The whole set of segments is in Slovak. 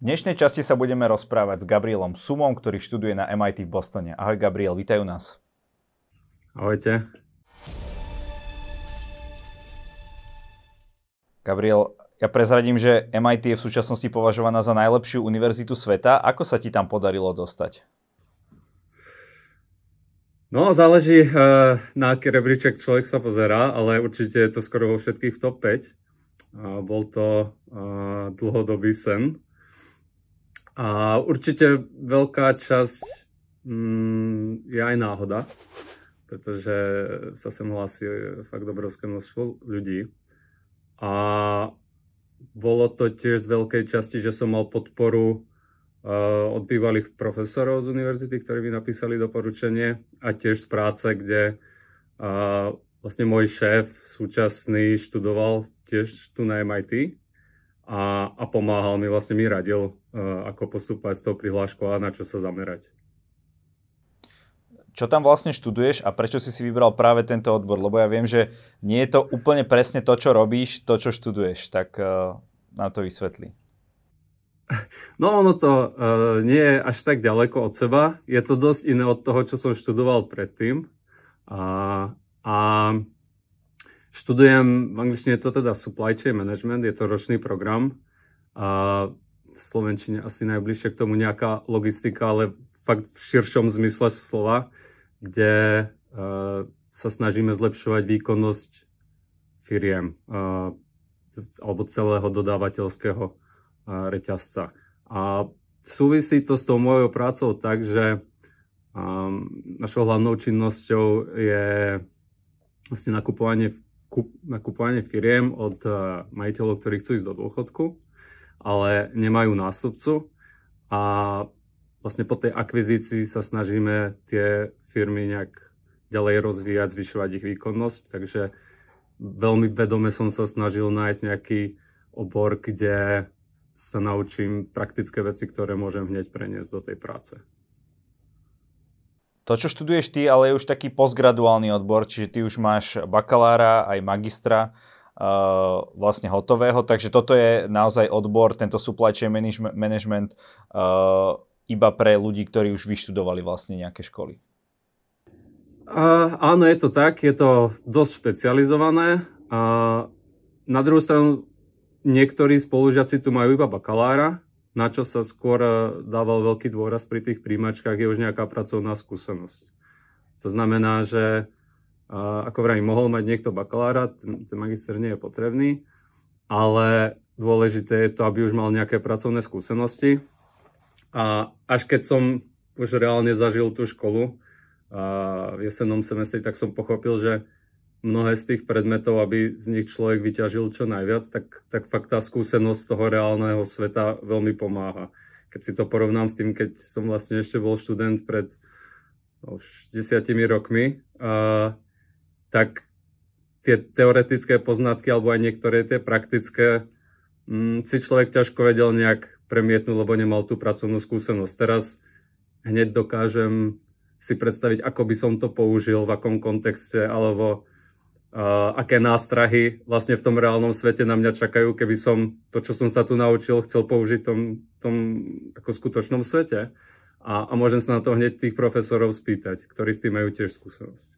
V dnešnej časti sa budeme rozprávať s Gabrielom Sumom, ktorý študuje na MIT v Bostone. Ahoj Gabriel, vítajú nás. Ahojte. Gabriel, ja prezradím, že MIT je v súčasnosti považovaná za najlepšiu univerzitu sveta. Ako sa ti tam podarilo dostať? No, záleží, eh, na aký rebríček človek sa pozerá, ale určite je to skoro vo všetkých top 5. Bol to eh, dlhodobý sen, a určite veľká časť mm, je aj náhoda, pretože sa sem hlási fakt obrovské množstvo ľudí. A bolo to tiež z veľkej časti, že som mal podporu uh, od bývalých profesorov z univerzity, ktorí mi napísali doporučenie a tiež z práce, kde uh, vlastne môj šéf súčasný študoval tiež tu na MIT a, a pomáhal mi, vlastne mi radil, e, ako postúpať s tou prihláškou a na čo sa zamerať. Čo tam vlastne študuješ a prečo si si vybral práve tento odbor? Lebo ja viem, že nie je to úplne presne to, čo robíš, to, čo študuješ. Tak uh, na to vysvetli. No ono to uh, nie je až tak ďaleko od seba. Je to dosť iné od toho, čo som študoval predtým. A, a Študujem, v angličtine je to teda supply chain management, je to ročný program. A v slovenčine asi najbližšie k tomu nejaká logistika, ale fakt v širšom zmysle slova, kde e, sa snažíme zlepšovať výkonnosť firiem e, alebo celého dodávateľského e, reťazca. A súvisí to s tou mojou prácou tak, že našou hlavnou činnosťou je vlastne nakupovanie kup- na kupovanie firiem od eh, majiteľov, ktorí chcú ísť do dôchodku, ale nemajú nástupcu a vlastne po tej akvizícii sa snažíme tie firmy nejak ďalej rozvíjať, zvyšovať ich výkonnosť, takže veľmi vedome som sa snažil nájsť nejaký obor, kde sa naučím praktické veci, ktoré môžem hneď preniesť do tej práce. To, čo študuješ ty, ale je už taký postgraduálny odbor, čiže ty už máš bakalára, aj magistra uh, vlastne hotového, takže toto je naozaj odbor, tento supply chain management uh, iba pre ľudí, ktorí už vyštudovali vlastne nejaké školy. Uh, áno, je to tak, je to dosť špecializované. Uh, na druhú stranu, niektorí spolužiaci tu majú iba bakalára, na čo sa skôr eh, dával veľký dôraz pri tých príjmačkách, je už nejaká pracovná skúsenosť. To znamená, že eh, ako vrajím, mohol mať niekto bakalára, ten, ten magister nie je potrebný, ale dôležité je to, aby už mal nejaké pracovné skúsenosti. A až keď som už reálne zažil tú školu eh, v jesennom semestri, tak som pochopil, že mnohé z tých predmetov, aby z nich človek vyťažil čo najviac, tak, tak fakt tá skúsenosť toho reálneho sveta veľmi pomáha. Keď si to porovnám s tým, keď som vlastne ešte bol študent pred no, už desiatimi rokmi, a, tak tie teoretické poznatky alebo aj niektoré tie praktické m, mm, si človek ťažko vedel nejak premietnúť, lebo nemal tú pracovnú skúsenosť. Teraz hneď dokážem si predstaviť, ako by som to použil, v akom kontexte, alebo a aké nástrahy vlastne v tom reálnom svete na mňa čakajú, keby som to, čo som sa tu naučil, chcel použiť v tom, tom ako skutočnom svete. A, a môžem sa na to hneď tých profesorov spýtať, ktorí s tým majú tiež skúsenosť.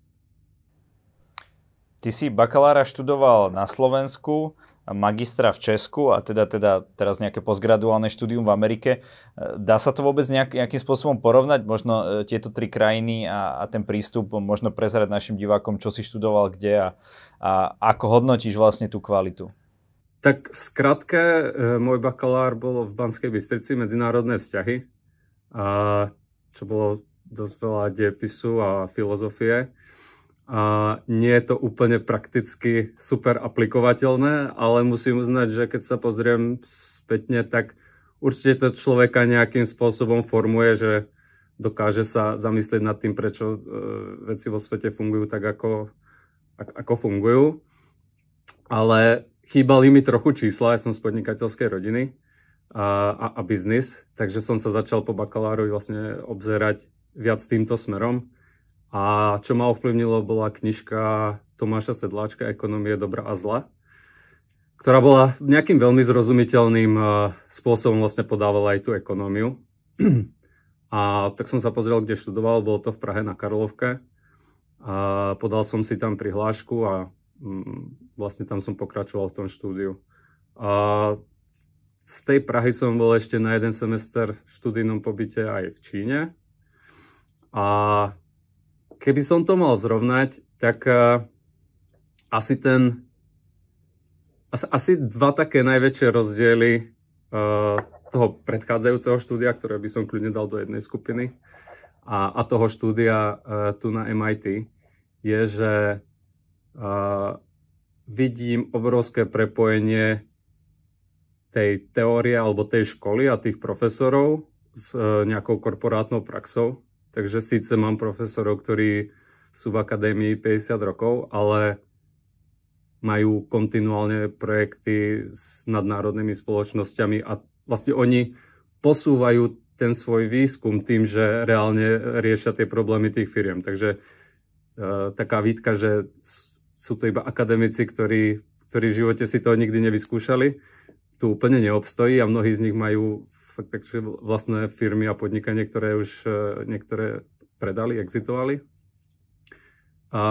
Ty si bakalára študoval na Slovensku, magistra v Česku a teda, teda teraz nejaké postgraduálne štúdium v Amerike. E, dá sa to vôbec nejak, nejakým spôsobom porovnať? Možno e, tieto tri krajiny a, a ten prístup možno prezerať našim divákom, čo si študoval, kde a, a ako hodnotíš vlastne tú kvalitu? Tak v skratke, e, môj bakalár bol v Banskej Bystrici medzinárodné vzťahy, a čo bolo dosť veľa depisu a filozofie a nie je to úplne prakticky super aplikovateľné, ale musím uznať, že keď sa pozriem spätne, tak určite to človeka nejakým spôsobom formuje, že dokáže sa zamyslieť nad tým, prečo e, veci vo svete fungujú tak, ako, ako fungujú. Ale chýbali mi trochu čísla, ja som z podnikateľskej rodiny a, a, a biznis, takže som sa začal po bakalárovi vlastne obzerať viac týmto smerom a čo ma ovplyvnilo bola knižka Tomáša Sedláčka Ekonomie dobra a zla, ktorá bola nejakým veľmi zrozumiteľným e, spôsobom vlastne podávala aj tú ekonómiu. A tak som sa pozrel, kde študoval, bolo to v Prahe na Karlovke. A podal som si tam prihlášku a mm, vlastne tam som pokračoval v tom štúdiu. A z tej Prahy som bol ešte na jeden semester v študijnom pobyte aj v Číne. A keby som to mal zrovnať, tak uh, asi ten... Asi, asi dva také najväčšie rozdiely uh, toho predchádzajúceho štúdia, ktoré by som kľudne dal do jednej skupiny, a, a toho štúdia uh, tu na MIT, je, že uh, vidím obrovské prepojenie tej teórie alebo tej školy a tých profesorov s uh, nejakou korporátnou praxou Takže síce mám profesorov, ktorí sú v akadémii 50 rokov, ale majú kontinuálne projekty s nadnárodnými spoločnosťami a vlastne oni posúvajú ten svoj výskum tým, že reálne riešia tie problémy tých firiem. Takže e, taká výtka, že sú to iba akademici, ktorí, ktorí v živote si to nikdy nevyskúšali, tu úplne neobstojí a mnohí z nich majú fakt tak, že vlastné firmy a podnikanie, ktoré už e, niektoré predali, exitovali. A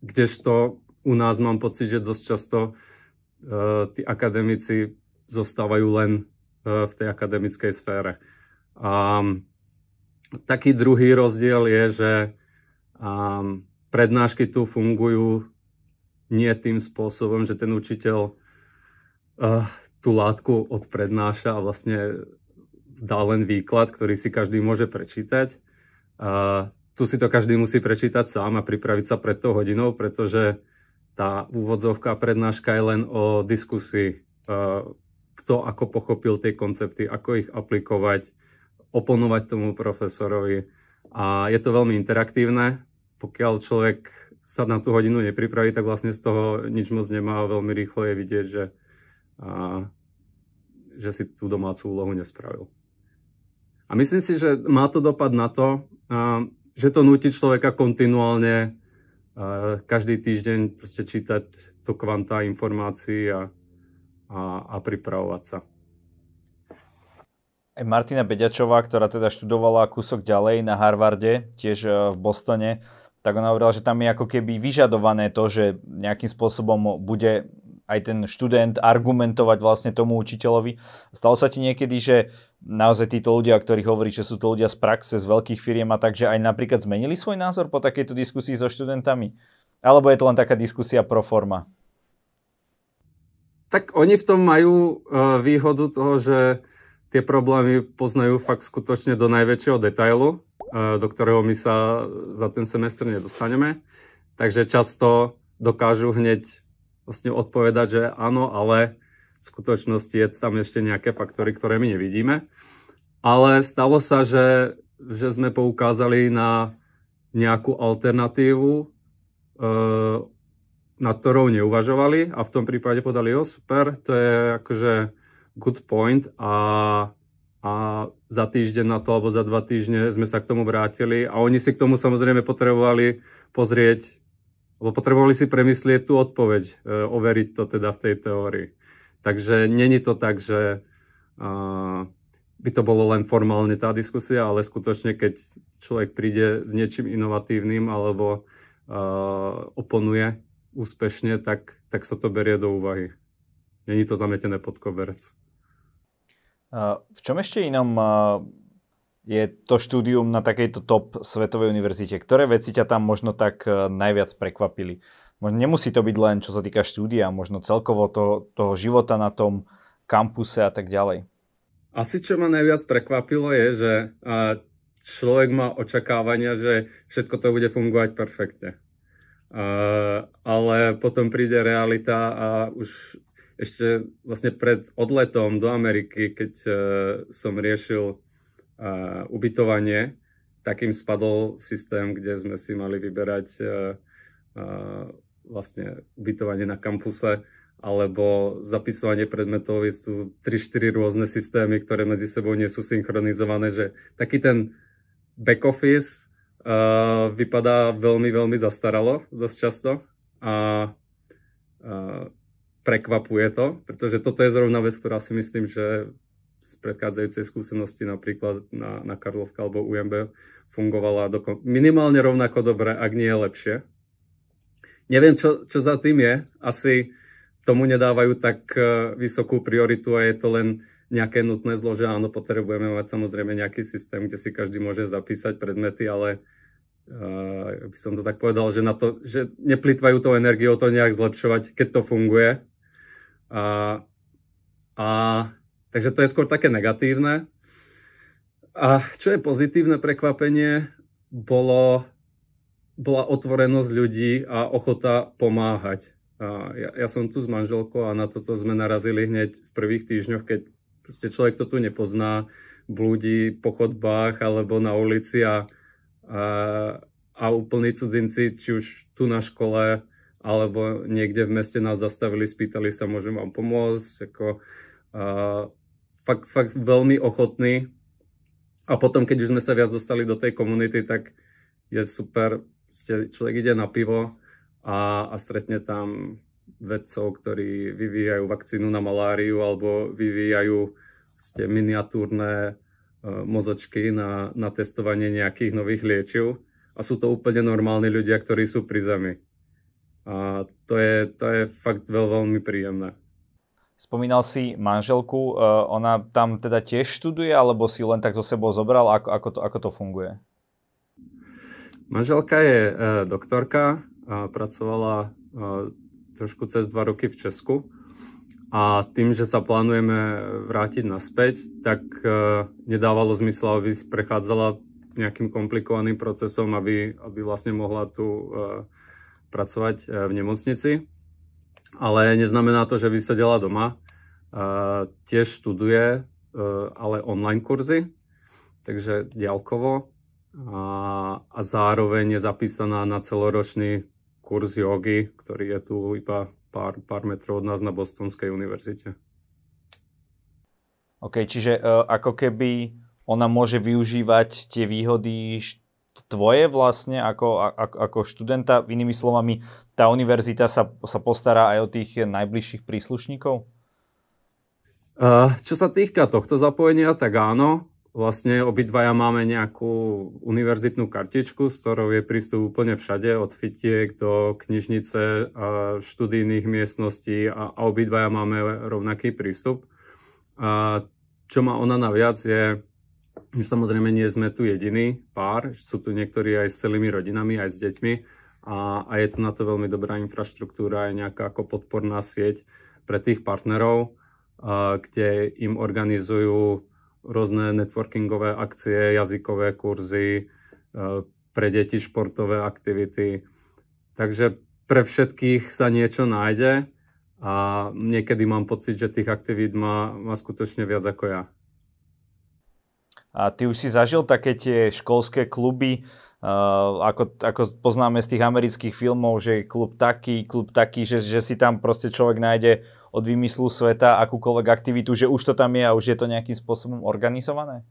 kdežto u nás mám pocit, že dosť často uh, tí akademici zostávajú len uh, v tej akademickej sfére. Um, taký druhý rozdiel je, že um, prednášky tu fungujú nie tým spôsobom, že ten učiteľ uh, tú látku odprednáša a vlastne dá len výklad, ktorý si každý môže prečítať. A tu si to každý musí prečítať sám a pripraviť sa pred tou hodinou, pretože tá úvodzovka prednáška je len o diskusii, kto ako pochopil tie koncepty, ako ich aplikovať, oponovať tomu profesorovi. A je to veľmi interaktívne. Pokiaľ človek sa na tú hodinu nepripraví, tak vlastne z toho nič moc nemá a veľmi rýchlo je vidieť, že a že si tú domácu úlohu nespravil. A myslím si, že má to dopad na to, a, že to nutí človeka kontinuálne a, každý týždeň proste čítať to kvanta informácií a, a, a pripravovať sa. Martina Beďačová, ktorá teda študovala kúsok ďalej na Harvarde, tiež e, v Bostone, tak ona hovorila, že tam je ako keby vyžadované to, že nejakým spôsobom bude aj ten študent argumentovať vlastne tomu učiteľovi. Stalo sa ti niekedy, že naozaj títo ľudia, ktorí ktorých hovorí, že sú to ľudia z praxe, z veľkých firiem a takže aj napríklad zmenili svoj názor po takejto diskusii so študentami? Alebo je to len taká diskusia pro forma? Tak oni v tom majú e, výhodu toho, že tie problémy poznajú fakt skutočne do najväčšieho detailu, e, do ktorého my sa za ten semestr nedostaneme. Takže často dokážu hneď vlastne odpovedať, že áno, ale v skutočnosti je tam ešte nejaké faktory, ktoré my nevidíme. Ale stalo sa, že, že sme poukázali na nejakú alternatívu, e, nad ktorou neuvažovali a v tom prípade podali, jo, super, to je akože good point a, a za týždeň na to alebo za dva týždne sme sa k tomu vrátili a oni si k tomu samozrejme potrebovali pozrieť lebo potrebovali si premyslieť tú odpoveď, e, overiť to teda v tej teórii. Takže není to tak, že by to bolo len formálne tá diskusia, ale skutočne, keď človek príde s niečím inovatívnym alebo oponuje úspešne, tak, tak sa to berie do úvahy. Není to zametené pod koberec. V čom ešte inom je to štúdium na takejto top svetovej univerzite? Ktoré veci ťa tam možno tak e, najviac prekvapili? Nemusí to byť len čo sa týka štúdia, možno celkovo to, toho života na tom kampuse a tak ďalej. Asi čo ma najviac prekvapilo je, že človek má očakávania, že všetko to bude fungovať perfektne. Ale potom príde realita a už ešte vlastne pred odletom do Ameriky, keď e, som riešil uh, ubytovanie, takým spadol systém, kde sme si mali vyberať uh, vlastne ubytovanie na kampuse alebo zapisovanie predmetov. Sú 3-4 rôzne systémy, ktoré medzi sebou nie sú synchronizované, že taký ten back office uh, vypadá veľmi, veľmi zastaralo dosť často a uh, prekvapuje to, pretože toto je zrovna vec, ktorá si myslím, že z predchádzajúcej skúsenosti napríklad na, na Karlovka alebo UMB fungovala dokon- minimálne rovnako dobre, ak nie je lepšie. Neviem, čo, čo za tým je. Asi tomu nedávajú tak eh, vysokú prioritu a je to len nejaké nutné zlo, že áno, potrebujeme mať samozrejme nejaký systém, kde si každý môže zapísať predmety, ale uh, by som to tak povedal, že, na to, že neplýtvajú to energiou to nejak zlepšovať, keď to funguje. A, a Takže to je skôr také negatívne. A čo je pozitívne prekvapenie, bolo, bola otvorenosť ľudí a ochota pomáhať. A ja, ja som tu s manželkou a na toto sme narazili hneď v prvých týždňoch, keď proste človek to tu nepozná, blúdi po chodbách alebo na ulici a, a, a úplní cudzinci, či už tu na škole alebo niekde v meste nás zastavili, spýtali sa, môžem vám pomôcť, ako, a, fakt, fakt veľmi ochotní. A potom, keď už sme sa viac dostali do tej komunity, tak je super, človek ide na pivo a, a stretne tam vedcov, ktorí vyvíjajú vakcínu na maláriu alebo vyvíjajú ste, miniatúrne e, mozočky na, na testovanie nejakých nových liečiv. A sú to úplne normálni ľudia, ktorí sú pri zemi. A to je, to je fakt veľ, veľmi príjemné. Spomínal si manželku, e, ona tam teda tiež študuje, alebo si len tak zo sebou zobral, ako, ako, to, ako to funguje? Manželka je e, doktorka, a pracovala e, trošku cez dva roky v Česku a tým, že sa plánujeme vrátiť naspäť, tak e, nedávalo zmysel, aby prechádzala nejakým komplikovaným procesom, aby, aby vlastne mohla tu e, pracovať e, v nemocnici ale neznamená to, že vysedela doma. Uh, tiež študuje, uh, ale online kurzy, takže diálkovo. A, a zároveň je zapísaná na celoročný kurz jogy, ktorý je tu iba pár, pár metrov od nás na Bostonskej univerzite. OK, čiže uh, ako keby ona môže využívať tie výhody št- tvoje vlastne ako, ako, ako študenta, inými slovami, tá univerzita sa, sa postará aj o tých najbližších príslušníkov? Eh, čo sa týka tohto zapojenia, tak áno. Vlastne obidvaja máme nejakú univerzitnú kartičku, s ktorou je prístup úplne všade, od fitiek do knižnice, študijných miestností a, a obidvaja máme rovnaký prístup. A eh, čo má ona naviac je, samozrejme nie sme tu jediný pár, sú tu niektorí aj s celými rodinami, aj s deťmi a, a je tu na to veľmi dobrá infraštruktúra, aj nejaká ako podporná sieť pre tých partnerov, a, kde im organizujú rôzne networkingové akcie, jazykové kurzy, a, e, pre deti športové aktivity. Takže pre všetkých sa niečo nájde a niekedy mám pocit, že tých aktivít má, má skutočne viac ako ja. A ty už si zažil také tie školské kluby, Uh, ako, ako poznáme z tých amerických filmov, že klub taký, klub taký, že, že si tam proste človek nájde od vymyslu sveta akúkoľvek aktivitu, že už to tam je a už je to nejakým spôsobom organizované?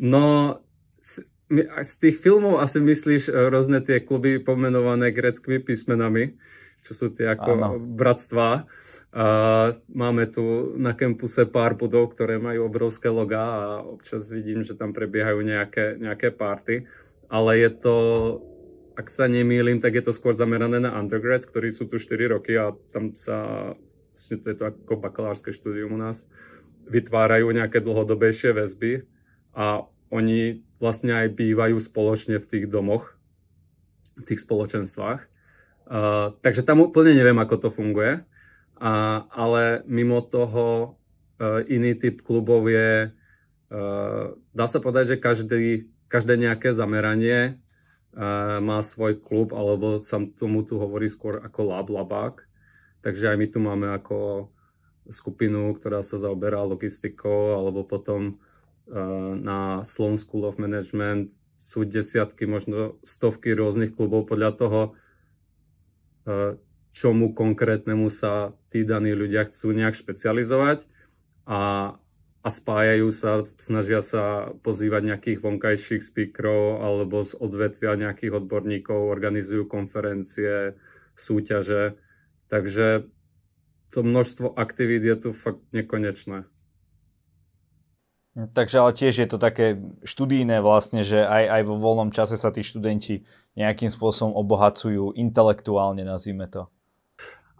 No, z, z tých filmov asi myslíš eh, rôzne tie kluby pomenované greckými písmenami, čo sú tie ako Áno. bratstvá. A máme tu na kempuse pár budov, ktoré majú obrovské logá a občas vidím, že tam prebiehajú nejaké, nejaké party. Ale je to, ak sa nemýlim, tak je to skôr zamerané na undergrads, ktorí sú tu 4 roky a tam sa, vlastne to je to ako bakalárske štúdium u nás, vytvárajú nejaké dlhodobejšie väzby a oni vlastne aj bývajú spoločne v tých domoch, v tých spoločenstvách Uh, takže tam úplne neviem, ako to funguje, a, ale mimo toho uh, iný typ klubov je, uh, dá sa povedať, že každý, každé nejaké zameranie uh, má svoj klub, alebo sa tomu tu hovorí skôr ako lab, labák. Takže aj my tu máme ako skupinu, ktorá sa zaoberá logistikou, alebo potom uh, na Sloan School of Management sú desiatky, možno stovky rôznych klubov podľa toho, E, čomu konkrétnemu sa tí daní ľudia chcú nejak špecializovať a, a spájajú sa, snažia sa pozývať nejakých vonkajších speakerov alebo z odvetvia nejakých odborníkov, organizujú konferencie, súťaže. Takže to množstvo aktivít je tu fakt nekonečné. Takže ale tiež je to také študijné vlastne, že aj, aj vo voľnom čase sa tí študenti nejakým spôsobom obohacujú intelektuálne, nazvime to.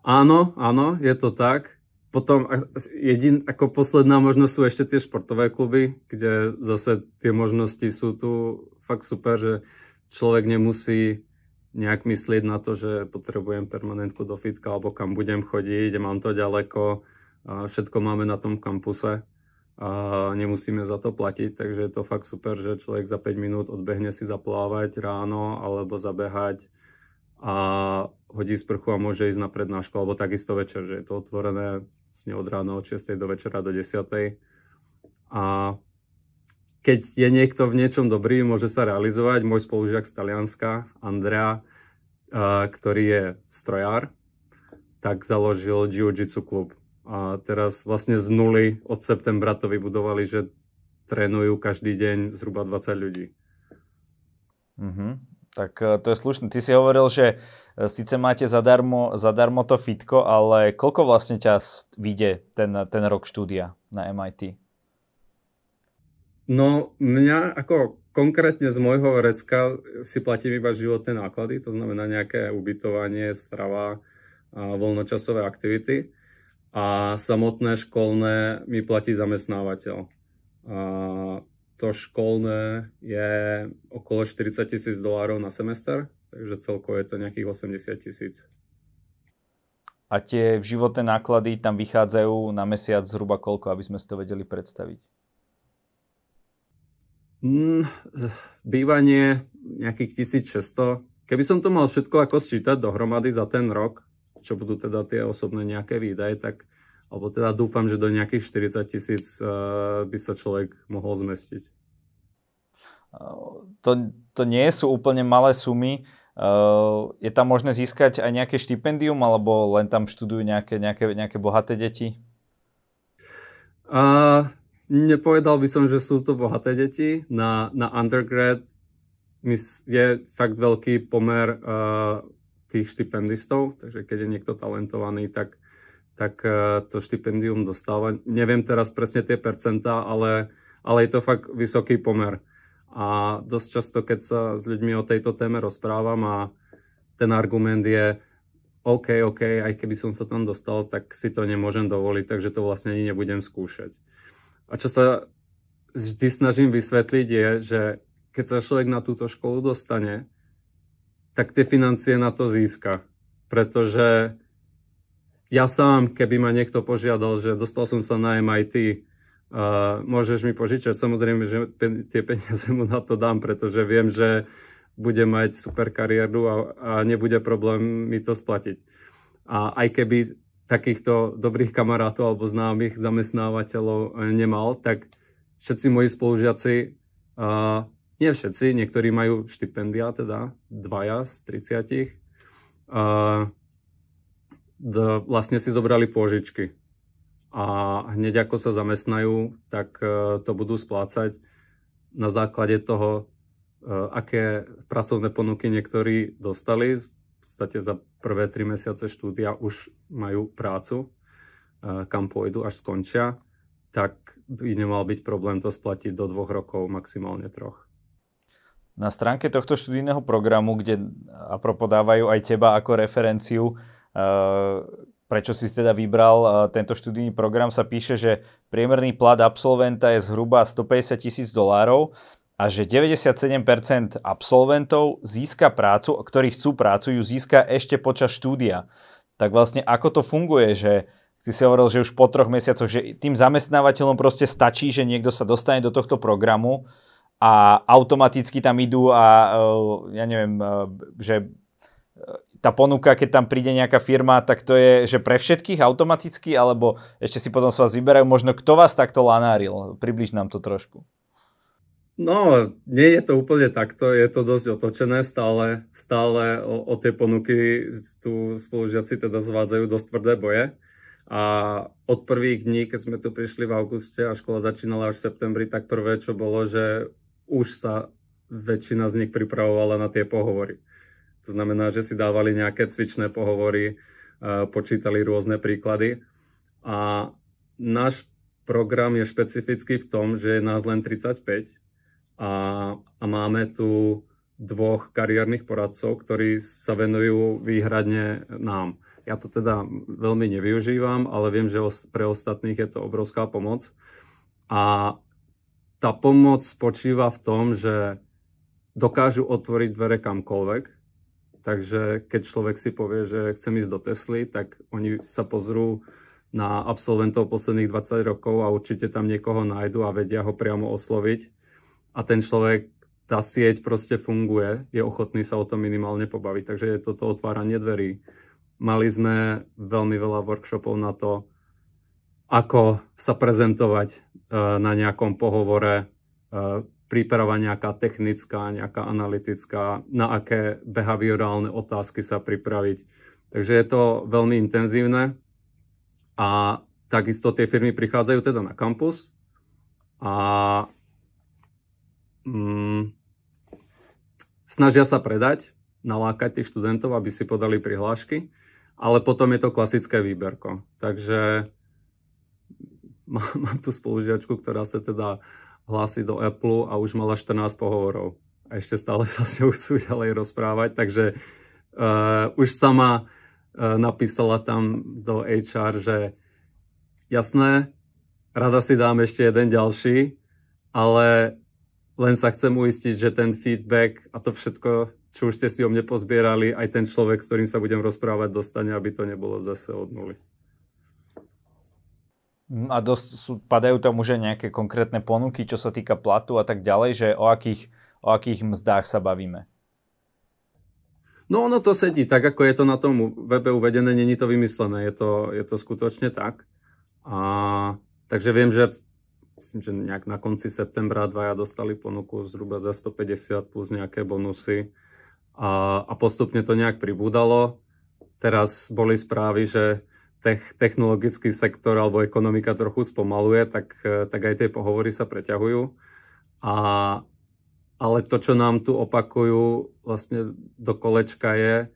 Áno, áno, je to tak. Potom jedin, ako posledná možnosť sú ešte tie športové kluby, kde zase tie možnosti sú tu fakt super, že človek nemusí nejak myslieť na to, že potrebujem permanentku do fitka alebo kam budem chodiť, mám to ďaleko, všetko máme na tom kampuse a nemusíme za to platiť, takže je to fakt super, že človek za 5 minút odbehne si zaplávať ráno alebo zabehať a hodí sprchu a môže ísť na prednášku, alebo takisto večer, že je to otvorené vlastne od rána od 6. do večera do 10. A keď je niekto v niečom dobrý, môže sa realizovať. Môj spolužiak z Talianska, Andrea, ktorý je strojár, tak založil jiu-jitsu klub. A teraz vlastne z nuly od septembra to vybudovali, že trénujú každý deň zhruba 20 ľudí. Mm-hmm. Tak e, to je slušné. Ty si hovoril, že e, síce máte zadarmo, zadarmo to fitko, ale koľko vlastne ťa vyjde ten, ten rok štúdia na MIT? No, mňa ako konkrétne z môjho vrecka si platím iba životné náklady, to znamená nejaké ubytovanie, strava, a voľnočasové aktivity a samotné školné mi platí zamestnávateľ. A to školné je okolo 40 tisíc dolárov na semester, takže celkovo je to nejakých 80 tisíc. A tie životné náklady tam vychádzajú na mesiac zhruba koľko, aby sme si to vedeli predstaviť? Mm, bývanie nejakých 1600. Keby som to mal všetko ako sčítať dohromady za ten rok, čo budú teda tie osobné nejaké výdaje, tak alebo teda dúfam, že do nejakých 40 tisíc eh, by sa človek mohol zmestiť. Eh, to, to nie sú úplne malé sumy. Eh, je tam možné získať aj nejaké štipendium, alebo len tam študujú nejaké, nejaké, nejaké bohaté deti? Uh, nepovedal by som, že sú to bohaté deti. Na, na undergrad je fakt veľký pomer uh, tých štipendistov, takže keď je niekto talentovaný, tak, tak e, to štipendium dostáva. Neviem teraz presne tie percentá, ale, ale je to fakt vysoký pomer. A dosť často, keď sa s ľuďmi o tejto téme rozprávam a ten argument je, OK, OK, aj keby som sa tam dostal, tak si to nemôžem dovoliť, takže to vlastne ani nebudem skúšať. A čo sa vždy snažím vysvetliť je, že keď sa človek na túto školu dostane, tak tie financie na to získa. Pretože ja sám, keby ma niekto požiadal, že dostal som sa na MIT, uh, môžeš mi požičať, samozrejme, že pe- tie peniaze mu na to dám, pretože viem, že bude mať super kariéru a, a nebude problém mi to splatiť. A aj keby takýchto dobrých kamarátov alebo známych zamestnávateľov uh, nemal, tak všetci moji spolužiaci uh, nie všetci, niektorí majú štipendia, teda dvaja z 30. Uh, d- vlastne si zobrali pôžičky. A hneď ako sa zamestnajú, tak uh, to budú splácať na základe toho, uh, aké pracovné ponuky niektorí dostali. V podstate za prvé tri mesiace štúdia už majú prácu, uh, kam pôjdu, až skončia tak by nemal byť problém to splatiť do dvoch rokov, maximálne troch. Na stránke tohto študijného programu, kde apropodávajú aj teba ako referenciu, e, prečo si teda vybral e, tento študijný program, sa píše, že priemerný plat absolventa je zhruba 150 tisíc dolárov a že 97% absolventov získa prácu, ktorí chcú prácu, ju získa ešte počas štúdia. Tak vlastne ako to funguje, že si si hovoril, že už po troch mesiacoch, že tým zamestnávateľom proste stačí, že niekto sa dostane do tohto programu, a automaticky tam idú a e, ja neviem, e, že e, tá ponuka, keď tam príde nejaká firma, tak to je, že pre všetkých automaticky, alebo ešte si potom s vás vyberajú, možno kto vás takto lanáril? Približ nám to trošku. No, nie je to úplne takto, je to dosť otočené, stále, stále o, o tie ponuky tu spolužiaci teda zvádzajú dosť tvrdé boje. A od prvých dní, keď sme tu prišli v auguste a škola začínala až v septembri, tak prvé, čo bolo, že už sa väčšina z nich pripravovala na tie pohovory. To znamená, že si dávali nejaké cvičné pohovory, e, počítali rôzne príklady a náš program je špecifický v tom, že je nás len 35 a, a máme tu dvoch kariérnych poradcov, ktorí sa venujú výhradne nám. Ja to teda veľmi nevyužívam, ale viem, že pre ostatných je to obrovská pomoc. A tá pomoc spočíva v tom, že dokážu otvoriť dvere kamkoľvek. Takže keď človek si povie, že chcem ísť do Tesly, tak oni sa pozrú na absolventov posledných 20 rokov a určite tam niekoho nájdu a vedia ho priamo osloviť. A ten človek, tá sieť proste funguje, je ochotný sa o tom minimálne pobaviť. Takže je toto otváranie dverí. Mali sme veľmi veľa workshopov na to, ako sa prezentovať e, na nejakom pohovore, e, príprava nejaká technická, nejaká analytická, na aké behaviorálne otázky sa pripraviť. Takže je to veľmi intenzívne a takisto tie firmy prichádzajú teda na kampus a mm, snažia sa predať, nalákať tých študentov, aby si podali prihlášky, ale potom je to klasické výberko. Takže mám tú spolužiačku, ktorá sa teda hlási do Apple a už mala 14 pohovorov. A ešte stále sa s ňou chcú ďalej rozprávať, takže uh, už sama uh, napísala tam do HR, že jasné, rada si dám ešte jeden ďalší, ale len sa chcem uistiť, že ten feedback a to všetko, čo už ste si o mne pozbierali, aj ten človek, s ktorým sa budem rozprávať, dostane, aby to nebolo zase od nuly. Mm, a dosť sú, padajú tam už aj nejaké konkrétne ponuky, čo sa týka platu a tak ďalej, že o akých, o akých mzdách sa bavíme. No ono to sedí, tak ako je to na tom webe uvedené, není to vymyslené, je to, je to skutočne tak. A, takže viem, že myslím, že nejak na konci septembra dvaja dostali ponuku zhruba za 150 plus nejaké bonusy a, a postupne to nejak pribúdalo. Teraz boli správy, že tech, technologický sektor alebo ekonomika trochu spomaluje, tak, eh, tak aj tie pohovory sa preťahujú. A, ale to, čo nám tu opakujú vlastne do kolečka je,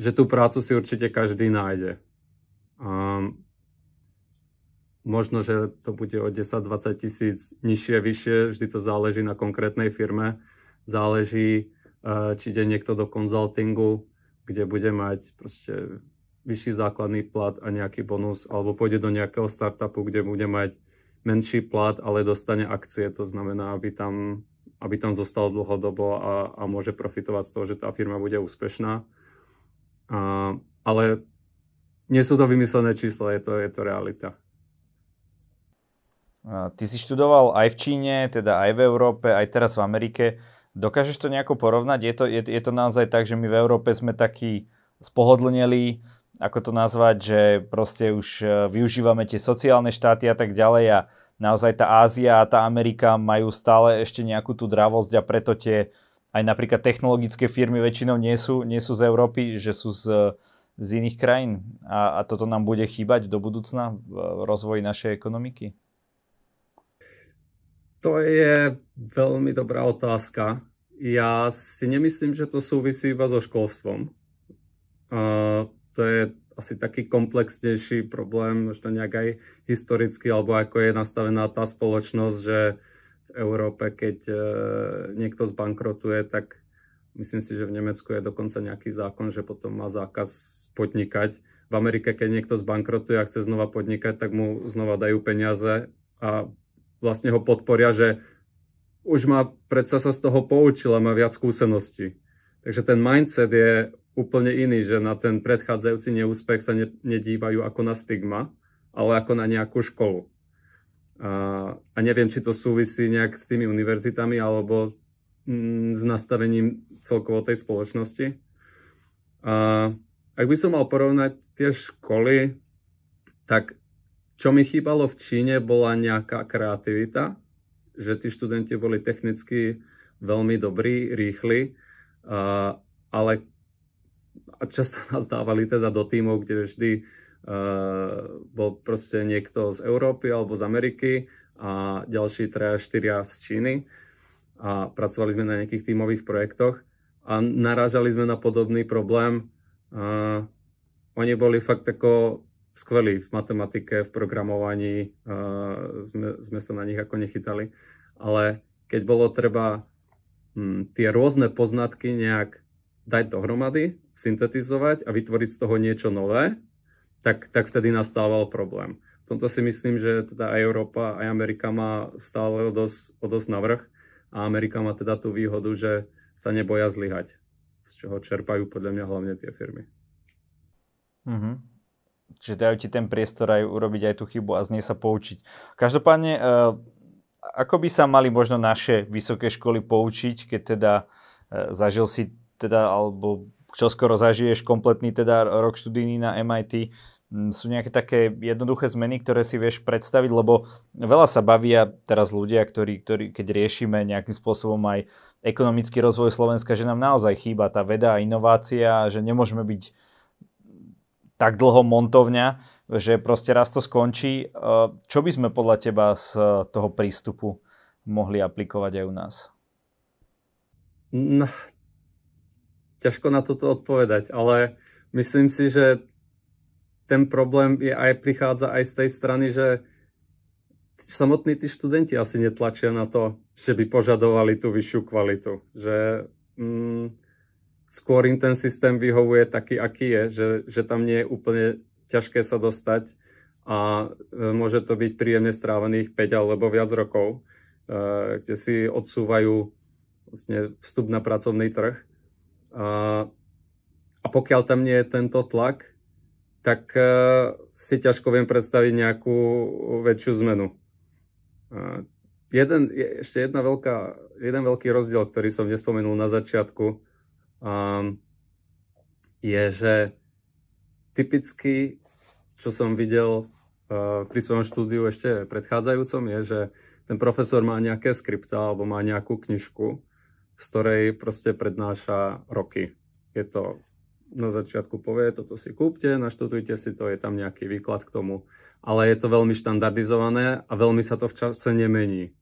že tú prácu si určite každý nájde. Um, možno, že to bude o 10-20 tisíc nižšie, vyššie, vždy to záleží na konkrétnej firme, záleží, eh, či ide niekto do konzultingu, kde bude mať proste vyšší základný plat a nejaký bonus, alebo pôjde do nejakého startupu, kde bude mať menší plat, ale dostane akcie, to znamená, aby tam, aby tam zostal dlhodobo a, a môže profitovať z toho, že tá firma bude úspešná. A, ale nie sú to vymyslené čísla, je to, je to realita. Ty si študoval aj v Číne, teda aj v Európe, aj teraz v Amerike. Dokážeš to nejako porovnať? Je to, je, je to naozaj tak, že my v Európe sme takí spohodlnili, ako to nazvať, že proste už e, využívame tie sociálne štáty a tak ďalej a naozaj tá Ázia a tá Amerika majú stále ešte nejakú tú dravosť a preto tie aj napríklad technologické firmy väčšinou nie sú, nie sú z Európy, že sú z, z iných krajín. A, a toto nám bude chýbať do budúcna v rozvoji našej ekonomiky? To je veľmi dobrá otázka. Ja si nemyslím, že to súvisí iba so školstvom. Uh, to je asi taký komplexnejší problém, možno nejak aj historicky, alebo ako je nastavená tá spoločnosť, že v Európe, keď e, niekto zbankrotuje, tak myslím si, že v Nemecku je dokonca nejaký zákon, že potom má zákaz podnikať. V Amerike, keď niekto zbankrotuje a chce znova podnikať, tak mu znova dajú peniaze a vlastne ho podporia, že už má, predsa sa z toho poučila, má viac skúseností. Takže ten mindset je úplne iný, že na ten predchádzajúci neúspech sa ne, nedívajú ako na stigma, ale ako na nejakú školu. A, a neviem, či to súvisí nejak s tými univerzitami alebo mm, s nastavením celkovo tej spoločnosti. A, ak by som mal porovnať tie školy, tak čo mi chýbalo v Číne bola nejaká kreativita, že tí študenti boli technicky veľmi dobrí, rýchli, a, ale a často nás dávali teda do tímov, kde vždy uh, bol proste niekto z Európy alebo z Ameriky a ďalší traja, štyria z Číny a pracovali sme na nejakých tímových projektoch a narážali sme na podobný problém. Uh, oni boli fakt ako skvelí v matematike, v programovaní, uh, sme, sme sa na nich ako nechytali, ale keď bolo treba hm, tie rôzne poznatky nejak dať dohromady, syntetizovať a vytvoriť z toho niečo nové, tak, tak vtedy nastával problém. V tomto si myslím, že teda aj Európa, aj Amerika má stále o dosť, o dosť navrh a Amerika má teda tú výhodu, že sa neboja zlyhať, z čoho čerpajú podľa mňa hlavne tie firmy. Mm-hmm. Čiže dajú ti ten priestor aj urobiť aj tú chybu a z nej sa poučiť. Každopádne, e, ako by sa mali možno naše vysoké školy poučiť, keď teda e, zažil si teda, alebo čo skoro zažiješ kompletný teda rok študijný na MIT, mm, sú nejaké také jednoduché zmeny, ktoré si vieš predstaviť, lebo veľa sa bavia teraz ľudia, ktorí, ktorí keď riešime nejakým spôsobom aj ekonomický rozvoj Slovenska, že nám naozaj chýba tá veda a inovácia, že nemôžeme byť tak dlho montovňa, že proste raz to skončí. E, čo by sme podľa teba z toho prístupu mohli aplikovať aj u nás? ťažko na toto odpovedať, ale myslím si, že ten problém je aj, prichádza aj z tej strany, že samotní tí študenti asi netlačia na to, že by požadovali tú vyššiu kvalitu. Že mm, skôr im ten systém vyhovuje taký, aký je, že, že tam nie je úplne ťažké sa dostať a e, môže to byť príjemne strávených 5 alebo viac rokov, e, kde si odsúvajú vlastne vstup na pracovný trh. A, a pokiaľ tam nie je tento tlak, tak e, si ťažko viem predstaviť nejakú väčšiu zmenu. Uh, jeden, je ešte jedna veľká, jeden veľký rozdiel, ktorý som nespomenul na začiatku, um, je, že typicky, čo som videl uh, pri svojom štúdiu ešte predchádzajúcom, je, že ten profesor má nejaké skripta alebo má nejakú knižku z ktorej proste prednáša roky. Je to na začiatku povie, toto si kúpte, naštudujte si to, je tam nejaký výklad k tomu. Ale je to veľmi štandardizované a veľmi sa to v čase nemení.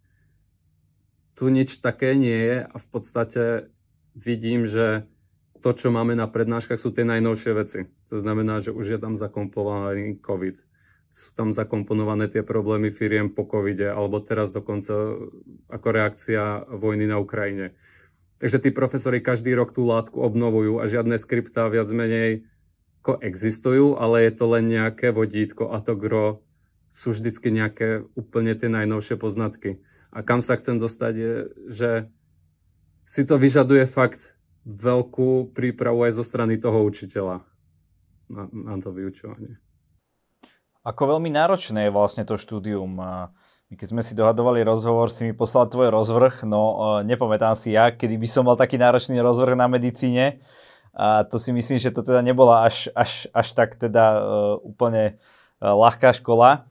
Tu nič také nie je a v podstate vidím, že to, čo máme na prednáškach, sú tie najnovšie veci. To znamená, že už je tam zakomponovaný COVID. Sú tam zakomponované tie problémy firiem po covide, alebo teraz dokonca ako reakcia vojny na Ukrajine Takže tí profesori každý rok tú látku obnovujú a žiadne skriptá viac menej ako existujú, ale je to len nejaké vodítko a to gro sú vždycky nejaké úplne tie najnovšie poznatky. A kam sa chcem dostať je, že si to vyžaduje fakt veľkú prípravu aj zo strany toho učiteľa na, na to vyučovanie. Ako veľmi náročné je vlastne to štúdium my keď sme si dohadovali rozhovor, si mi poslal tvoj rozvrh, no e, nepamätám si ja, kedy by som mal taký náročný rozvrh na medicíne. A to si myslím, že to teda nebola až, až, až tak teda e, úplne e, ľahká škola.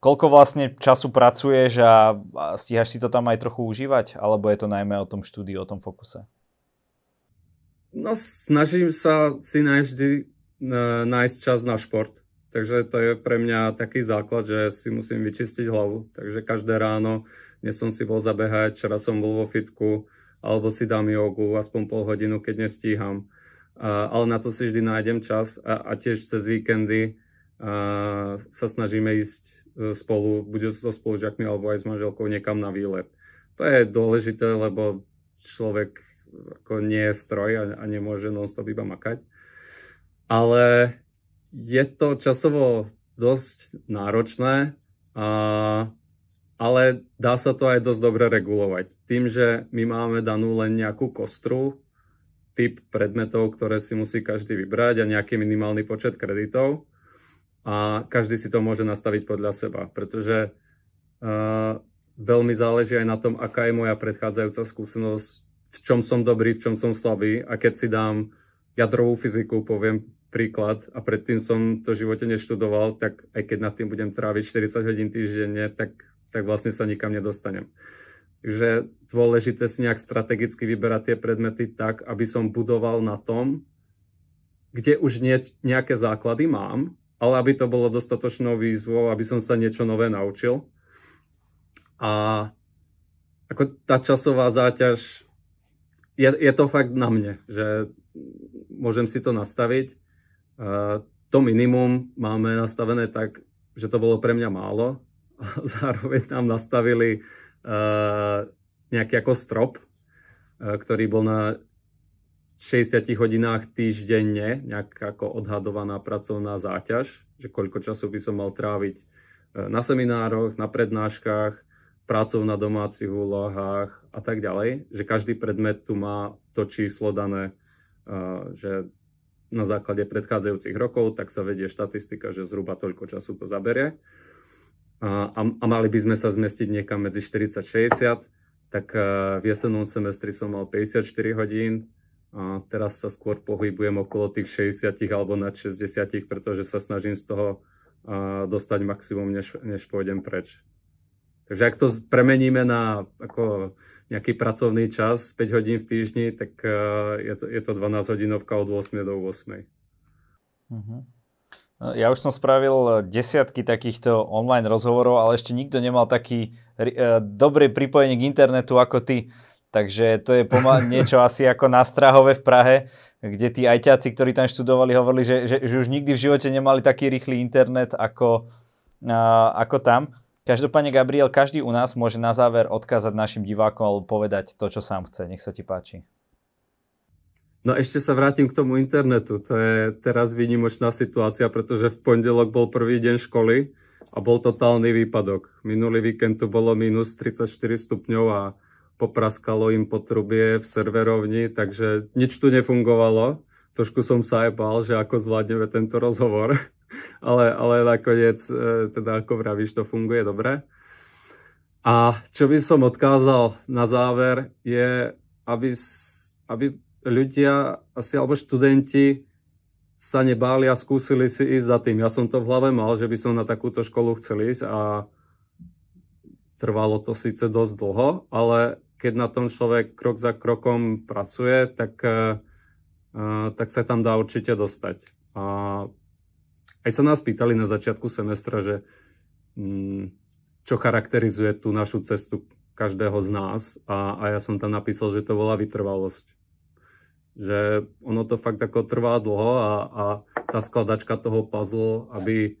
Koľko vlastne času pracuješ a stíhaš si to tam aj trochu užívať? Alebo je to najmä o tom štúdiu, o tom fokuse? No snažím sa si nájsť, nájsť čas na šport Takže to je pre mňa taký základ, že si musím vyčistiť hlavu. Takže každé ráno, dnes som si bol zabehať, včera som bol vo fitku, alebo si dám jogu aspoň pol hodinu, keď nestíham. ale na to si vždy nájdem čas a, a tiež cez víkendy a, sa snažíme ísť e, spolu, buď so spolužiakmi alebo aj s manželkou niekam na výlet. To je dôležité, lebo človek ako nie je stroj a, a nemôže non-stop iba makať. Ale je to časovo dosť náročné, a, ale dá sa to aj dosť dobre regulovať. Tým, že my máme danú len nejakú kostru, typ predmetov, ktoré si musí každý vybrať a nejaký minimálny počet kreditov a každý si to môže nastaviť podľa seba, pretože uh, veľmi záleží aj na tom, aká je moja predchádzajúca skúsenosť, v čom som dobrý, v čom som slabý a keď si dám jadrovú fyziku, poviem príklad a predtým som to v živote neštudoval, tak aj keď nad tým budem tráviť 40 hodín týždenne, tak, tak vlastne sa nikam nedostanem. Takže dôležité si nejak strategicky vyberať tie predmety tak, aby som budoval na tom, kde už nie, nejaké základy mám, ale aby to bolo dostatočnou výzvou, aby som sa niečo nové naučil. A ako tá časová záťaž, je, je to fakt na mne, že môžem si to nastaviť to minimum máme nastavené tak, že to bolo pre mňa málo. A zároveň nám nastavili nejaký ako strop, ktorý bol na 60 hodinách týždenne, nejaká ako odhadovaná pracovná záťaž, že koľko času by som mal tráviť e, na seminároch, na prednáškach, prácou na domácich úlohách a tak ďalej, že každý predmet tu má to číslo dané, že na základe predchádzajúcich rokov, tak sa vedie štatistika, že zhruba toľko času to zaberie. A, a, a mali by sme sa zmestiť niekam medzi 40-60, tak e, v jesennom semestri som mal 54 hodín, a teraz sa skôr pohybujem okolo tých 60 alebo nad 60, pretože sa snažím z toho e, dostať maximum, než, než pôjdem preč. Takže ak to premeníme na ako nejaký pracovný čas, 5 hodín v týždni, tak eh, je to, je to 12 hodinovka od 8 do 8. Uh-huh. Mhm. Ja už som spravil desiatky takýchto online rozhovorov, ale ešte nikto nemal taký e, eh, dobré pripojenie k internetu ako ty. Takže to je pomal- niečo asi ako na Strahove v Prahe, kde tí ajťáci, ktorí tam študovali, hovorili, že, že, že už nikdy v živote nemali taký rýchly internet ako, a, eh, ako tam. Každopádne, Gabriel, každý u nás môže na záver odkázať našim divákom alebo povedať to, čo sám chce. Nech sa ti páči. No ešte sa vrátim k tomu internetu. To je teraz výnimočná situácia, pretože v pondelok bol prvý deň školy a bol totálny výpadok. Minulý víkend tu bolo minus 34 stupňov a popraskalo im potrubie v serverovni, takže nič tu nefungovalo. Trošku som sa aj bál, že ako zvládneme tento rozhovor ale, ale nakoniec, e, teda ako vravíš, to funguje dobre. A čo by som odkázal na záver je, aby, aby ľudia, asi alebo študenti sa nebáli a skúsili si ísť za tým. Ja som to v hlave mal, že by som na takúto školu chcel ísť a trvalo to síce dosť dlho, ale keď na tom človek krok za krokom pracuje, tak, e, e, tak sa tam dá určite dostať. A aj sa nás pýtali na začiatku semestra, že mm, čo charakterizuje tú našu cestu každého z nás a, a ja som tam napísal, že to bola vytrvalosť. Že ono to fakt ako trvá dlho a, a tá skladačka toho puzzle, aby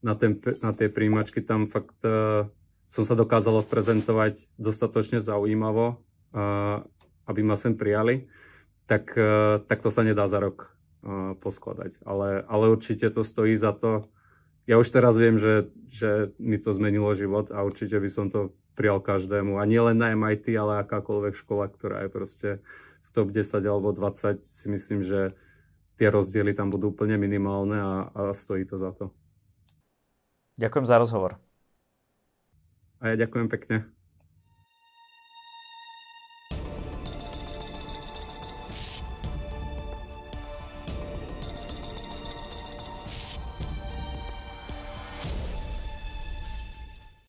na, ten, na tie príjimačky tam fakt uh, som sa dokázal prezentovať dostatočne zaujímavo, uh, aby ma sem prijali, tak, uh, tak to sa nedá za rok poskladať. Ale, ale určite to stojí za to. Ja už teraz viem, že, že mi to zmenilo život a určite by som to prial každému. A nie len na MIT, ale akákoľvek škola, ktorá je proste v top 10 alebo 20, si myslím, že tie rozdiely tam budú úplne minimálne a, a stojí to za to. Ďakujem za rozhovor. A ja ďakujem pekne.